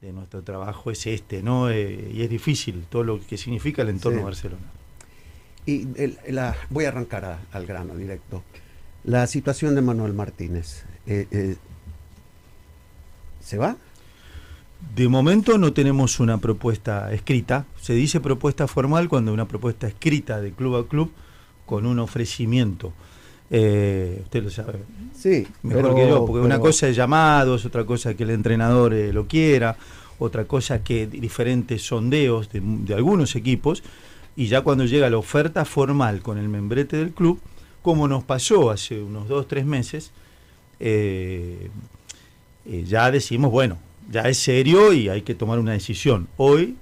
de nuestro trabajo es este, ¿no? Eh, y es difícil todo lo que significa el entorno Barcelona. Y la, voy a arrancar al grano directo. La situación de Manuel Martínez. Eh, eh, ¿Se va? De momento no tenemos una propuesta escrita. Se dice propuesta formal cuando una propuesta escrita de club a club con un ofrecimiento. Eh, usted lo sabe. Sí. Mejor que yo, porque una cosa es llamados, otra cosa que el entrenador eh, lo quiera, otra cosa que diferentes sondeos de, algunos equipos, y ya cuando llega la oferta formal con el membrete del club, como nos pasó hace unos dos, tres meses, eh, eh, ya decimos, bueno, ya es serio y hay que tomar una decisión. Hoy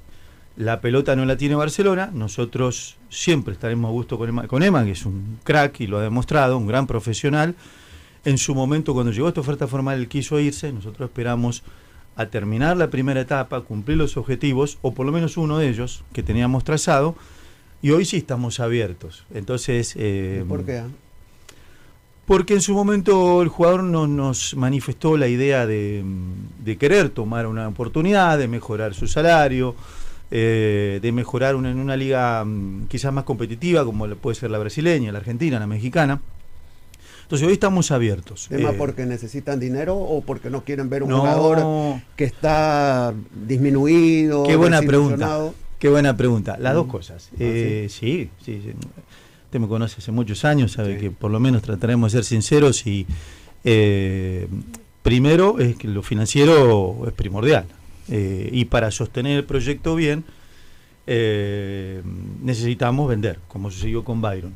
la pelota no la tiene Barcelona, nosotros siempre estaremos a gusto con Emma con que es un crack y lo ha demostrado, un gran profesional. En su momento, cuando llegó esta oferta formal, él quiso irse, nosotros esperamos a terminar la primera etapa, cumplir los objetivos, o por lo menos uno de ellos que teníamos trazado, y hoy sí estamos abiertos. Entonces, eh, ¿por qué? Porque en su momento el jugador no, nos manifestó la idea de, de querer tomar una oportunidad, de mejorar su salario, eh, de mejorar en una liga mm, quizás más competitiva, como puede ser la brasileña, la argentina, la mexicana. Entonces hoy estamos abiertos. ¿Es más eh, porque necesitan dinero o porque no quieren ver un jugador que está disminuido? Qué buena pregunta. Qué buena pregunta. Las dos mm. cosas. Ah, eh, ¿sí? sí, Usted me conoce hace muchos años, sabe que por lo menos trataremos de ser sinceros y primero es que lo financiero es primordial. Eh, y para sostener el proyecto bien, eh, necesitamos vender, como sucedió con Byron.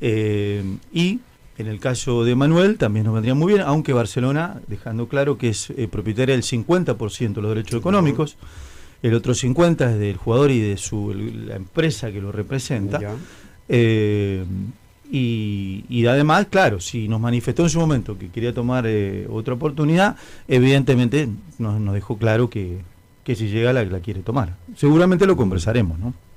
Eh, y en el caso de Manuel también nos vendría muy bien, aunque Barcelona, dejando claro que es propietaria del 50% de los derechos económicos, el otro 50% es del jugador y de su, la empresa que lo representa. Y, además, claro, si nos manifestó en su momento que quería tomar eh, otra oportunidad, evidentemente nos, dejó claro que, si llega la, la quiere tomar. Seguramente lo conversaremos, ¿no?